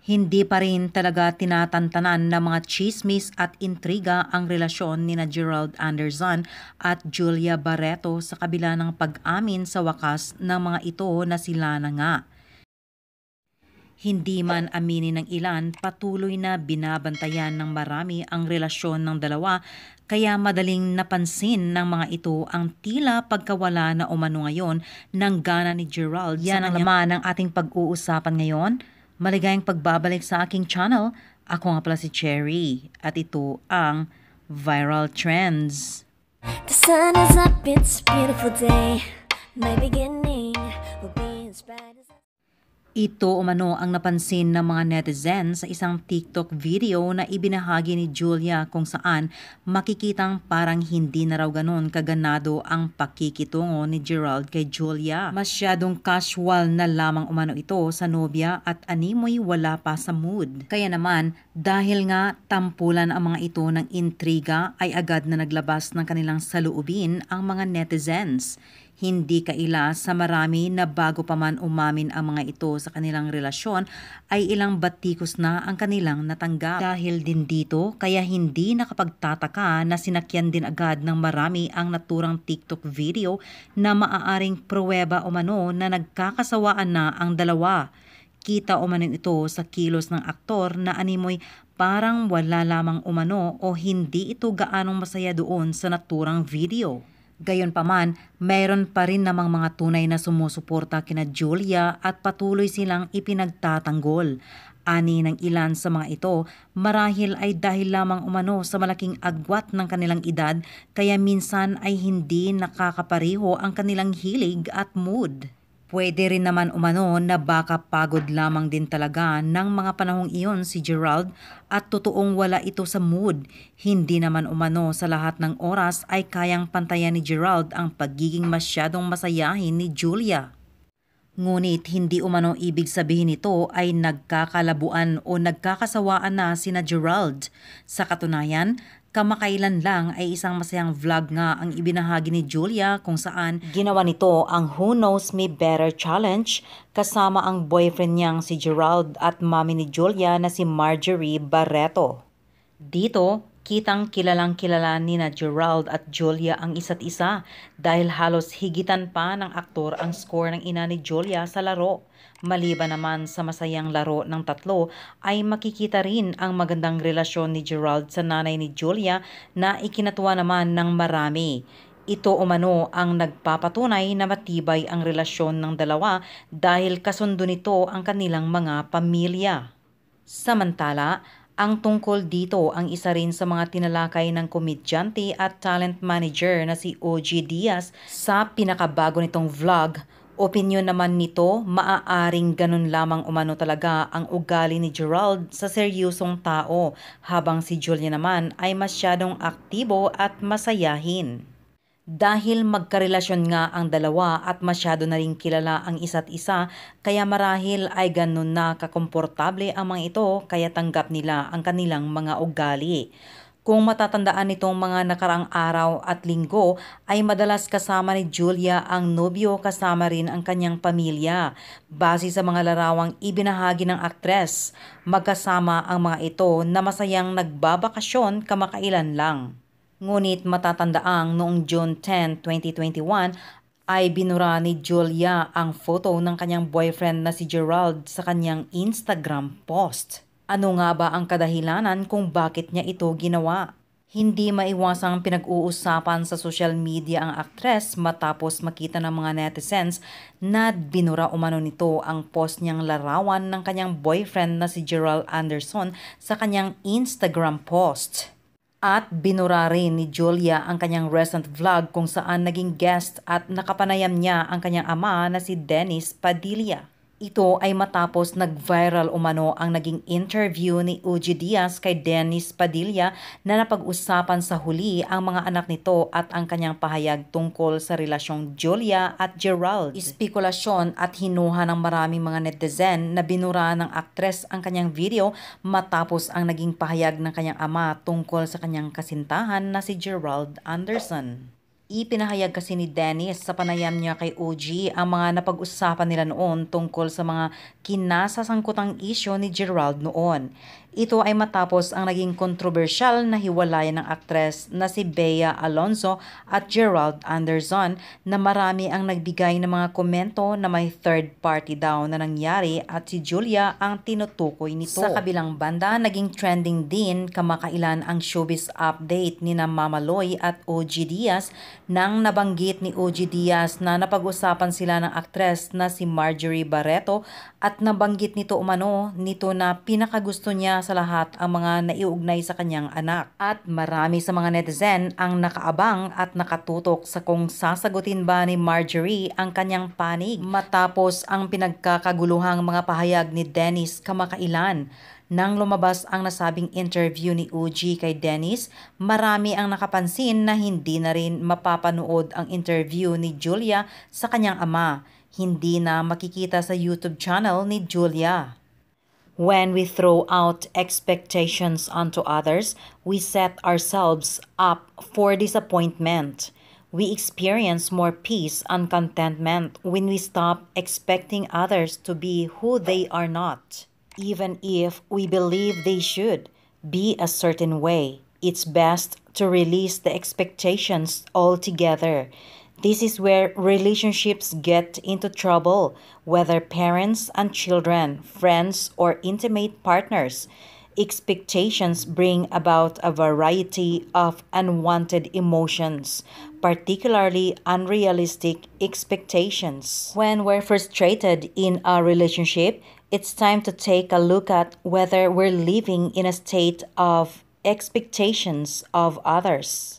Hindi pa rin talaga tinatantanan ng mga chismis at intriga ang relasyon ni na Gerald Anderson at Julia Barreto sa kabila ng pag-amin sa wakas ng mga ito na sila na nga. Hindi man aminin ng ilan, patuloy na binabantayan ng marami ang relasyon ng dalawa kaya madaling napansin ng mga ito ang tila pagkawala na umano ngayon ng gana ni Gerald. Yan ang laman ng ating pag-uusapan ngayon. Maligayang pagbabalik sa aking channel. Ako nga pala si Cherry at ito ang Viral Trends. The sun is up, it's a beautiful day. My beginning will be as bright as ito umano ang napansin ng mga netizens sa isang TikTok video na ibinahagi ni Julia kung saan makikitang parang hindi na raw ganun kaganado ang pakikitungo ni Gerald kay Julia. Masyadong casual na lamang umano ito sa nobya at animoy wala pa sa mood. Kaya naman dahil nga tampulan ang mga ito ng intriga ay agad na naglabas ng kanilang saluubin ang mga netizens. Hindi kaila sa marami na bago pa man umamin ang mga ito sa kanilang relasyon ay ilang batikos na ang kanilang natanggap. Dahil din dito, kaya hindi nakapagtataka na sinakyan din agad ng marami ang naturang TikTok video na maaaring pruweba o mano na nagkakasawaan na ang dalawa. Kita o manong ito sa kilos ng aktor na animoy parang wala lamang umano o hindi ito gaanong masaya doon sa naturang video. Gayunpaman, mayroon pa rin namang mga tunay na sumusuporta kina Julia at patuloy silang ipinagtatanggol. Ani ng ilan sa mga ito, marahil ay dahil lamang umano sa malaking agwat ng kanilang edad kaya minsan ay hindi nakakapariho ang kanilang hilig at mood. Pwede rin naman umano na baka pagod lamang din talaga ng mga panahong iyon si Gerald at totoong wala ito sa mood. Hindi naman umano sa lahat ng oras ay kayang pantayan ni Gerald ang pagiging masyadong masayahin ni Julia. Ngunit hindi umano ibig sabihin nito ay nagkakalabuan o nagkakasawaan na sina Gerald. Sa katunayan, Kamakailan lang ay isang masayang vlog nga ang ibinahagi ni Julia kung saan ginawa nito ang Who Knows Me Better Challenge kasama ang boyfriend niyang si Gerald at mami ni Julia na si Marjorie Barreto. Dito, Kitang kilalang kilala ni na Gerald at Julia ang isa't isa dahil halos higitan pa ng aktor ang score ng ina ni Julia sa laro. Maliban naman sa masayang laro ng tatlo ay makikita rin ang magandang relasyon ni Gerald sa nanay ni Julia na ikinatuwa naman ng marami. Ito umano ang nagpapatunay na matibay ang relasyon ng dalawa dahil kasundo nito ang kanilang mga pamilya. Samantala, ang tungkol dito ang isa rin sa mga tinalakay ng komedyante at talent manager na si OG Diaz sa pinakabago nitong vlog. Opinyon naman nito, maaaring ganun lamang umano talaga ang ugali ni Gerald sa seryosong tao habang si Julia naman ay masyadong aktibo at masayahin. Dahil magkarelasyon nga ang dalawa at masyado na rin kilala ang isa't isa, kaya marahil ay ganun na kakomportable ang mga ito kaya tanggap nila ang kanilang mga ugali. Kung matatandaan nitong mga nakarang araw at linggo ay madalas kasama ni Julia ang nobyo kasama rin ang kanyang pamilya. Base sa mga larawang ibinahagi ng aktres, magkasama ang mga ito na masayang nagbabakasyon kamakailan lang. Ngunit matatandaang noong June 10, 2021 ay binura ni Julia ang photo ng kanyang boyfriend na si Gerald sa kanyang Instagram post. Ano nga ba ang kadahilanan kung bakit niya ito ginawa? Hindi maiwasang pinag-uusapan sa social media ang aktres matapos makita ng mga netizens na binura umano nito ang post niyang larawan ng kanyang boyfriend na si Gerald Anderson sa kanyang Instagram post. At binura rin ni Julia ang kanyang recent vlog kung saan naging guest at nakapanayam niya ang kanyang ama na si Dennis Padilla. Ito ay matapos nag-viral umano ang naging interview ni Uji Diaz kay Dennis Padilla na napag-usapan sa huli ang mga anak nito at ang kanyang pahayag tungkol sa relasyong Julia at Gerald. Ispekulasyon at hinuha ng maraming mga netizen na binura ng aktres ang kanyang video matapos ang naging pahayag ng kanyang ama tungkol sa kanyang kasintahan na si Gerald Anderson. Ipinahayag kasi ni Dennis sa panayam niya kay OG ang mga napag-usapan nila noon tungkol sa mga kinasasangkutang isyo ni Gerald noon. Ito ay matapos ang naging kontrobersyal na hiwalayan ng aktres na si Bea Alonzo at Gerald Anderson na marami ang nagbigay ng mga komento na may third party daw na nangyari at si Julia ang tinutukoy nito. Sa kabilang banda, naging trending din kamakailan ang showbiz update ni na Mama Loy at OG Diaz nang nabanggit ni OG Diaz na napag-usapan sila ng aktres na si Marjorie Barreto at nabanggit nito umano nito na pinakagusto niya sa lahat ang mga naiugnay sa kanyang anak. At marami sa mga netizen ang nakaabang at nakatutok sa kung sasagutin ba ni Marjorie ang kanyang panig matapos ang pinagkakaguluhang mga pahayag ni Dennis kamakailan nang lumabas ang nasabing interview ni Uji kay Dennis, marami ang nakapansin na hindi na rin mapapanood ang interview ni Julia sa kanyang ama. Hindi na makikita sa YouTube channel ni Julia. When we throw out expectations onto others, we set ourselves up for disappointment. We experience more peace and contentment when we stop expecting others to be who they are not. Even if we believe they should be a certain way, it's best to release the expectations altogether this is where relationships get into trouble, whether parents and children, friends, or intimate partners. Expectations bring about a variety of unwanted emotions, particularly unrealistic expectations. When we're frustrated in a relationship, it's time to take a look at whether we're living in a state of expectations of others.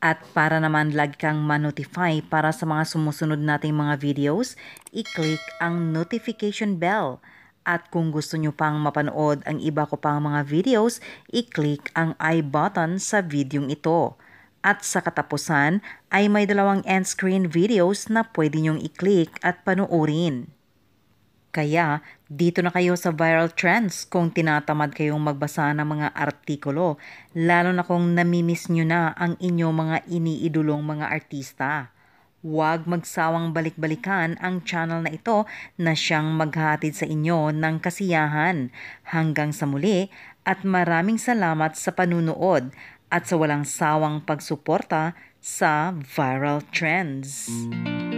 at para naman lagi kang ma-notify para sa mga sumusunod nating mga videos, i-click ang notification bell. At kung gusto nyo pang mapanood ang iba ko pang mga videos, i-click ang i button sa videong ito. At sa katapusan ay may dalawang end screen videos na pwede nyong i-click at panoorin. Kaya dito na kayo sa viral trends kung tinatamad kayong magbasa ng mga artikulo, lalo na kung namimiss nyo na ang inyo mga iniidolong mga artista. Huwag magsawang balik-balikan ang channel na ito na siyang maghahatid sa inyo ng kasiyahan. Hanggang sa muli at maraming salamat sa panunood at sa walang sawang pagsuporta sa Viral Trends. Mm-hmm.